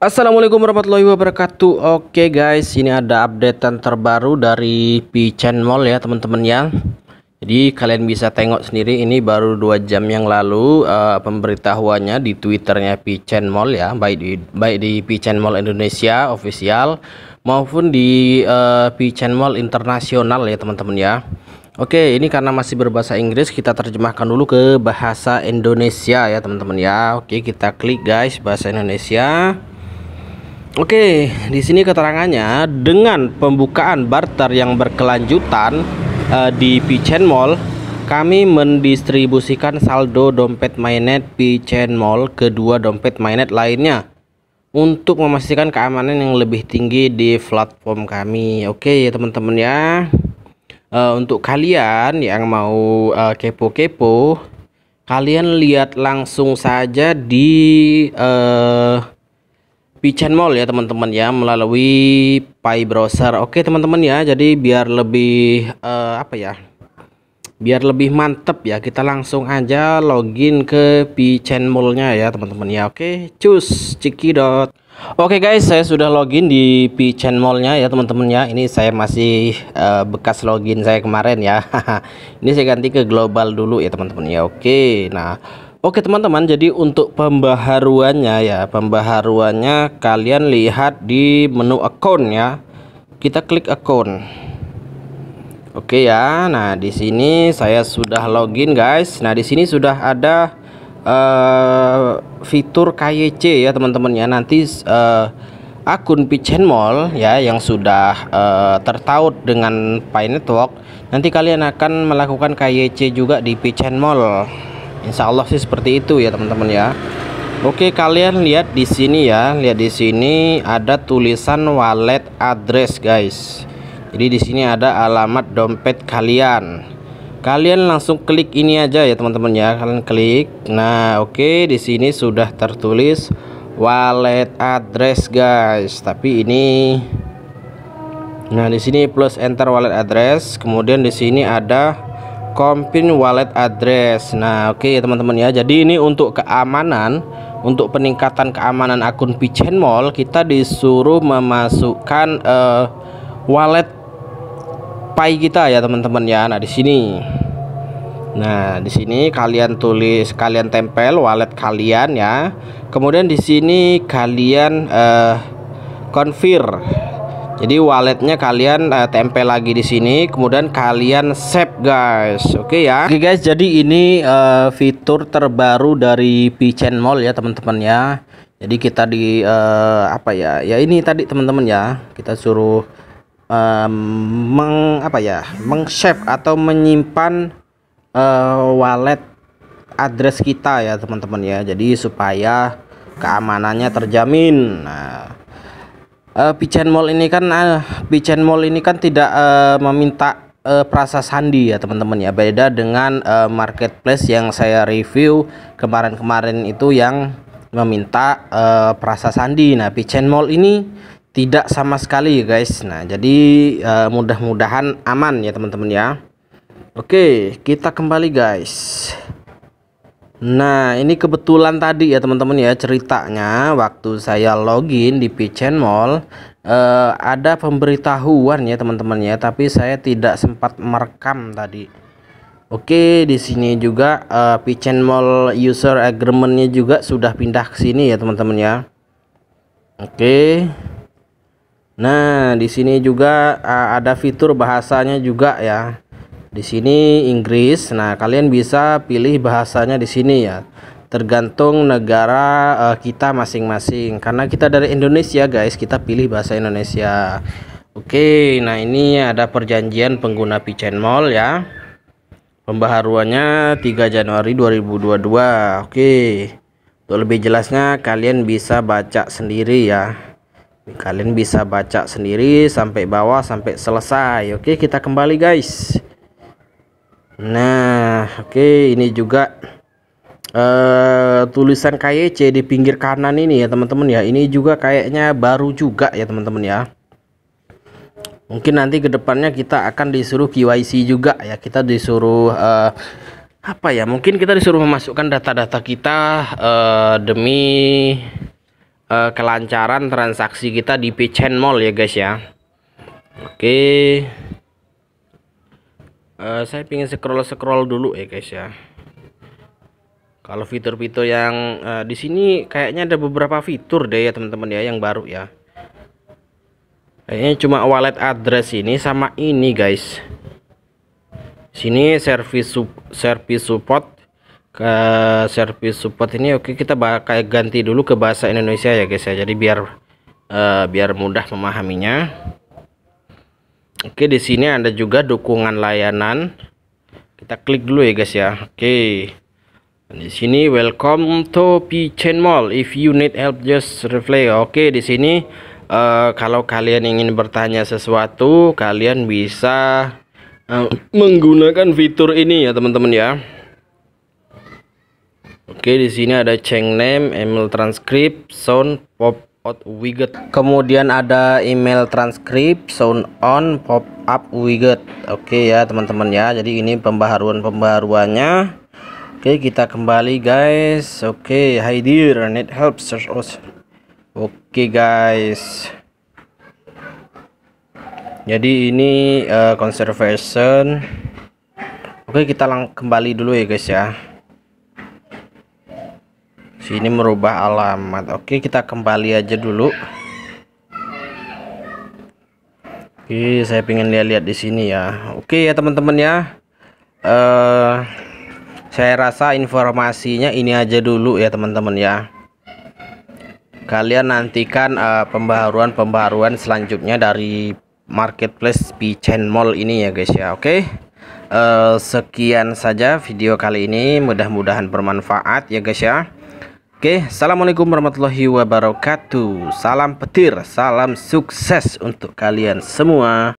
Assalamualaikum warahmatullahi wabarakatuh Oke guys ini ada update terbaru dari Pichen Mall ya teman-teman ya Jadi kalian bisa tengok sendiri ini baru dua jam yang lalu uh, Pemberitahuannya di twitternya Pichen Mall ya Baik di, baik di Pichen Mall Indonesia official Maupun di uh, eh, Pichen Mall Internasional ya teman-teman ya Oke ini karena masih berbahasa Inggris kita terjemahkan dulu ke bahasa Indonesia ya teman-teman ya Oke kita klik guys bahasa Indonesia Oke, di sini keterangannya dengan pembukaan barter yang berkelanjutan uh, di Pichen Mall, kami mendistribusikan saldo dompet mainnet Pichen Mall kedua dompet mainnet lainnya untuk memastikan keamanan yang lebih tinggi di platform kami. Oke, ya teman-teman ya. Uh, untuk kalian yang mau eh, kepo-kepo, uh, kalian lihat langsung saja di uh, Pichen Mall ya teman-teman ya melalui Pi browser. Oke teman-teman ya, jadi biar lebih uh, apa ya? Biar lebih mantep ya, kita langsung aja login ke Pichen Mallnya ya teman-teman ya. Oke, cus ciki dot. Oke guys, saya sudah login di Pichen Mallnya ya teman-teman ya. Ini saya masih uh, bekas login saya kemarin ya. Ini saya ganti ke global dulu ya teman-teman ya. Oke. Nah, Oke teman-teman, jadi untuk pembaharuannya ya, pembaharuannya kalian lihat di menu account ya. Kita klik account. Oke ya. Nah, di sini saya sudah login guys. Nah, di sini sudah ada uh, fitur KYC ya teman-teman ya. Nanti uh, akun Pichen Mall ya yang sudah uh, tertaut dengan Pi Network, nanti kalian akan melakukan KYC juga di Pichen Mall. Insya Allah sih seperti itu ya teman-teman ya Oke kalian lihat di sini ya lihat di sini ada tulisan wallet address guys jadi di sini ada alamat dompet kalian kalian langsung klik ini aja ya teman-teman ya kalian klik nah oke di sini sudah tertulis wallet address guys tapi ini nah di sini plus enter wallet address kemudian di sini ada Compin wallet address. Nah, oke okay, teman-teman ya. Jadi ini untuk keamanan, untuk peningkatan keamanan akun Pigeon Mall kita disuruh memasukkan uh, wallet Pay kita ya teman-teman ya. Nah, di sini. Nah, di sini kalian tulis, kalian tempel wallet kalian ya. Kemudian di sini kalian uh, jadi walletnya kalian uh, tempel lagi di sini kemudian kalian save guys oke okay, ya oke okay, guys jadi ini uh, fitur terbaru dari Pichen Mall ya teman-teman ya jadi kita di uh, apa ya ya ini tadi teman-teman ya kita suruh uh, meng apa ya meng mengsave atau menyimpan uh, wallet address kita ya teman-teman ya jadi supaya keamanannya terjamin nah uh, eh, Pichen Mall ini kan uh, eh, Pichen Mall ini kan tidak uh, meminta uh, prasa sandi ya teman-teman ya beda dengan uh, marketplace yang saya review kemarin-kemarin itu yang meminta uh, prasa sandi nah Pichen Mall ini tidak sama sekali guys nah jadi uh, mudah-mudahan aman ya teman-teman ya Oke kita kembali guys Nah ini kebetulan tadi ya teman-teman ya ceritanya waktu saya login di Pichen Mall eh, ada pemberitahuan ya teman-teman ya tapi saya tidak sempat merekam tadi. Oke di sini juga eh, Pichen Mall user agreementnya juga sudah pindah ke sini ya teman-teman ya. Oke. Nah di sini juga eh, ada fitur bahasanya juga ya di sini Inggris. Nah, kalian bisa pilih bahasanya di sini ya. Tergantung negara uh, kita masing-masing. Karena kita dari Indonesia, guys, kita pilih bahasa Indonesia. Oke, nah ini ada perjanjian pengguna Pichen Mall ya. Pembaharuannya 3 Januari 2022. Oke. Untuk lebih jelasnya kalian bisa baca sendiri ya. Kalian bisa baca sendiri sampai bawah sampai selesai. Oke, kita kembali guys nah oke okay, ini juga uh, tulisan KYC di pinggir kanan ini ya teman-teman ya ini juga kayaknya baru juga ya teman-teman ya mungkin nanti kedepannya kita akan disuruh KYC juga ya kita disuruh uh, apa ya mungkin kita disuruh memasukkan data-data kita uh, demi uh, kelancaran transaksi kita di Pichain Mall ya guys ya oke okay uh, saya pingin scroll scroll dulu ya guys ya kalau fitur-fitur yang uh, di sini kayaknya ada beberapa fitur deh ya teman-teman ya yang baru ya kayaknya cuma wallet address ini sama ini guys sini service sup service support ke service support ini oke kita bakal ganti dulu ke bahasa Indonesia ya guys ya jadi biar uh, biar mudah memahaminya Oke, di sini ada juga dukungan layanan. Kita klik dulu ya guys ya. Oke. di sini welcome to Pichen Mall. If you need help just reply. Oke, di sini uh, kalau kalian ingin bertanya sesuatu, kalian bisa uh, menggunakan fitur ini ya teman-teman ya. Oke, di sini ada change name, email transcript, sound, pop out widget kemudian ada email transcript sound on pop up widget oke ya teman-teman ya jadi ini pembaharuan-pembaharuannya oke kita kembali guys oke hi dear need help search oke guys jadi ini uh, conservation oke kita lang kembali dulu ya guys ya sini merubah alamat oke kita kembali aja dulu oke saya pengen lihat-lihat di sini ya oke ya teman-teman ya uh, saya rasa informasinya ini aja dulu ya teman-teman ya kalian nantikan eh, pembaruan-pembaruan uh, selanjutnya dari marketplace chain Mall ini ya guys ya oke okay? uh, eh, sekian saja video kali ini mudah-mudahan bermanfaat ya guys ya Oke, assalamualaikum warahmatullahi wabarakatuh. Salam petir, salam sukses untuk kalian semua.